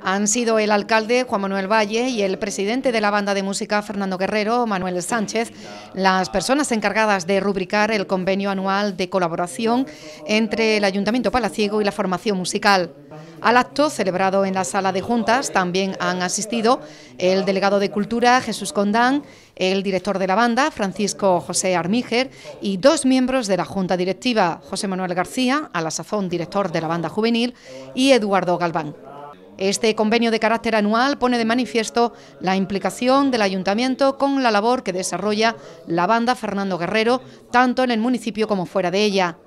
han sido el alcalde Juan Manuel Valle y el presidente de la banda de música Fernando Guerrero, Manuel Sánchez, las personas encargadas de rubricar el convenio anual de colaboración entre el Ayuntamiento Palaciego y la formación musical. Al acto celebrado en la sala de juntas también han asistido el delegado de Cultura Jesús Condán, el director de la banda Francisco José Armíger y dos miembros de la junta directiva, José Manuel García, a la sazón director de la banda juvenil, y Eduardo Galván. Este convenio de carácter anual pone de manifiesto la implicación del ayuntamiento con la labor que desarrolla la banda Fernando Guerrero, tanto en el municipio como fuera de ella.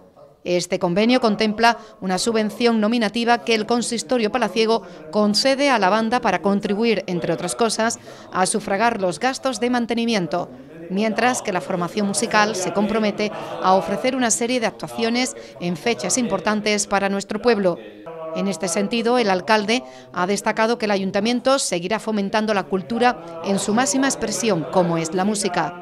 Este convenio contempla una subvención nominativa que el consistorio palaciego concede a la banda para contribuir, entre otras cosas, a sufragar los gastos de mantenimiento, mientras que la formación musical se compromete a ofrecer una serie de actuaciones en fechas importantes para nuestro pueblo. En este sentido, el alcalde ha destacado que el ayuntamiento seguirá fomentando la cultura en su máxima expresión, como es la música.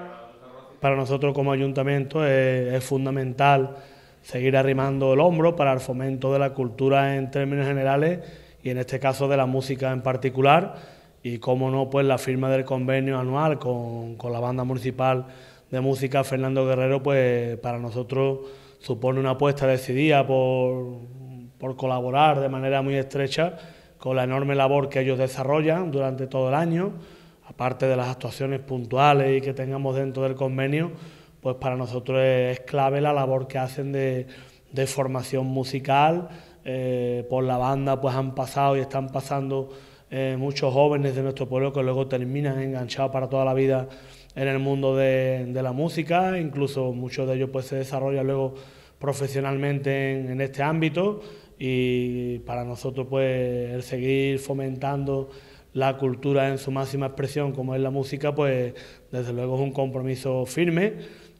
Para nosotros como ayuntamiento es, fundamental seguir arrimando el hombro para el fomento de la cultura en términos generales y en este caso de la música en particular y cómo no pues la firma del convenio anual con, con la banda municipal de música Fernando Guerrero pues para nosotros supone una apuesta decidida por por colaborar de manera muy estrecha con la enorme labor que ellos desarrollan durante todo el año, aparte de las actuaciones puntuales y que tengamos dentro del convenio, pues para nosotros es clave la labor que hacen de, formación musical. Eh, por la banda pues han pasado y están pasando eh, muchos jóvenes de nuestro pueblo que luego terminan enganchados para toda la vida en el mundo de, la música, incluso muchos de ellos pues se desarrollan luego profesionalmente en este ámbito y para nosotros pues el seguir fomentando la cultura en su máxima expresión como es la música pues desde luego es un compromiso firme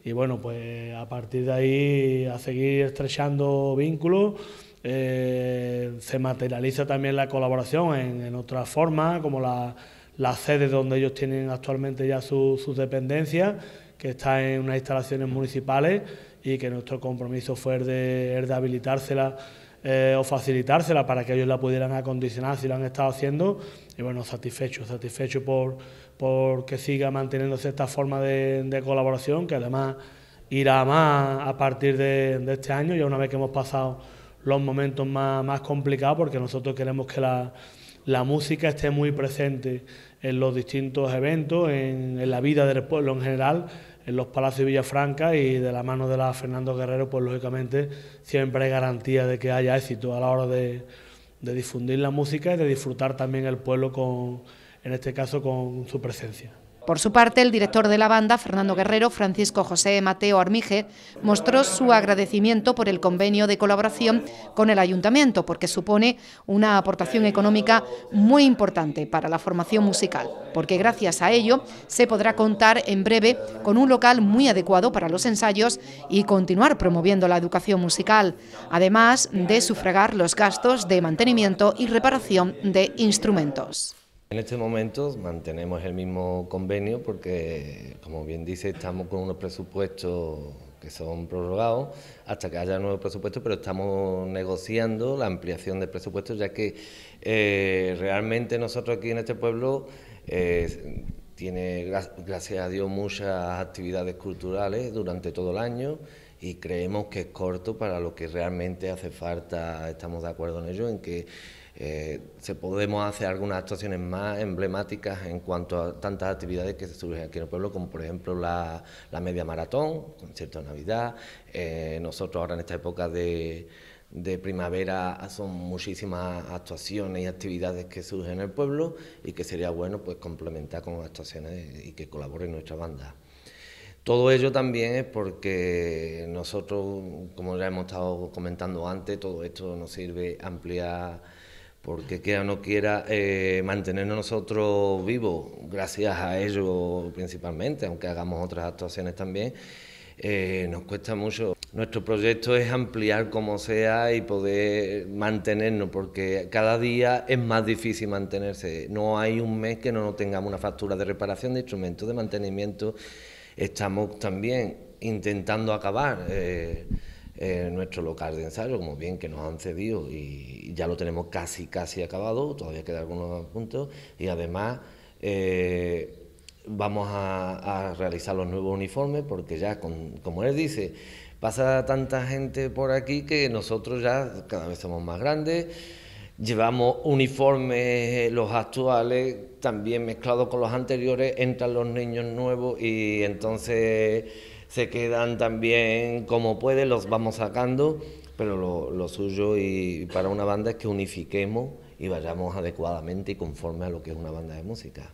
y bueno pues a partir de ahí a seguir estrechando vínculos eh, se materializa también la colaboración en, otras formas como la, la, sede donde ellos tienen actualmente ya sus dependencias que está en unas instalaciones municipales y que nuestro compromiso fue el de habilitársela eh, o facilitársela para que ellos la pudieran acondicionar si lo han estado haciendo. Y bueno, satisfecho, satisfecho por, que siga manteniéndose esta forma de, colaboración, que además irá más a partir de, este año, ya una vez que hemos pasado los momentos más, complicados, porque nosotros queremos que la, música esté muy presente en los distintos eventos, en, en la vida del pueblo en general en los palacios de Villafranca y de la mano de la Fernando Guerrero, pues lógicamente siempre hay garantía de que haya éxito a la hora de, de difundir la música y de disfrutar también el pueblo con, en este caso, con su presencia. Por su parte, el director de la banda, Fernando Guerrero, Francisco José Mateo Armige mostró su agradecimiento por el convenio de colaboración con el ayuntamiento, porque supone una aportación económica muy importante para la formación musical, porque gracias a ello se podrá contar en breve con un local muy adecuado para los ensayos y continuar promoviendo la educación musical, además de sufragar los gastos de mantenimiento y reparación de instrumentos. En este momento mantenemos el mismo convenio porque, como bien dice, estamos con unos presupuestos que son prorrogados hasta que haya nuevos presupuesto, pero estamos negociando la ampliación del presupuesto, ya que eh, realmente nosotros aquí en este pueblo eh, tiene, gracias a Dios, muchas actividades culturales durante todo el año y creemos que es corto para lo que realmente hace falta, estamos de acuerdo en ello, en que eh, se podemos hacer algunas actuaciones más emblemáticas en cuanto a tantas actividades que se surgen aquí en el pueblo, como por ejemplo la, media maratón, concierto de Navidad, eh, nosotros ahora en esta época de primavera son muchísimas actuaciones y actividades que surgen en el pueblo y que sería bueno pues complementar con actuaciones y que colabore nuestra banda. Todo ello también es porque nosotros, como ya hemos estado comentando antes, todo esto nos sirve ampliar, porque quiera o no quiera, eh, mantenernos nosotros vivos, gracias a ello principalmente, aunque hagamos otras actuaciones también, eh, nos cuesta mucho. Nuestro proyecto es ampliar como sea y poder mantenernos, porque cada día es más difícil mantenerse. No hay un mes que no tengamos una factura de reparación de instrumentos, de mantenimiento Estamos también intentando acabar eh, eh, nuestro local de ensayo, como bien que nos han cedido y ya lo tenemos casi, casi acabado, todavía queda algunos puntos y además... Eh, vamos a, realizar los nuevos uniformes porque ya, como él dice, pasa tanta gente por aquí que nosotros ya cada vez somos más grandes llevamos uniformes los actuales, también mezclados con los anteriores, entran los niños nuevos y entonces se quedan también como puede, los vamos sacando, pero lo, suyo y para una banda es que unifiquemos y vayamos adecuadamente y conforme a lo que es una banda de música.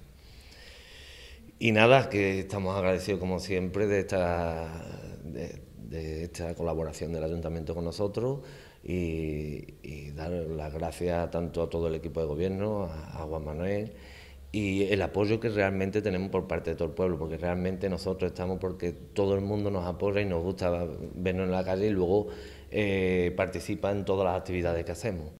Y nada, que estamos agradecidos como siempre de esta, de esta colaboración del ayuntamiento con nosotros y, dar las gracias tanto a todo el equipo de gobierno, a, Juan Manuel y el apoyo que realmente tenemos por parte de todo el pueblo, porque realmente nosotros estamos porque todo el mundo nos apoya y nos gusta vernos en la calle y luego eh, participa en todas las actividades que hacemos.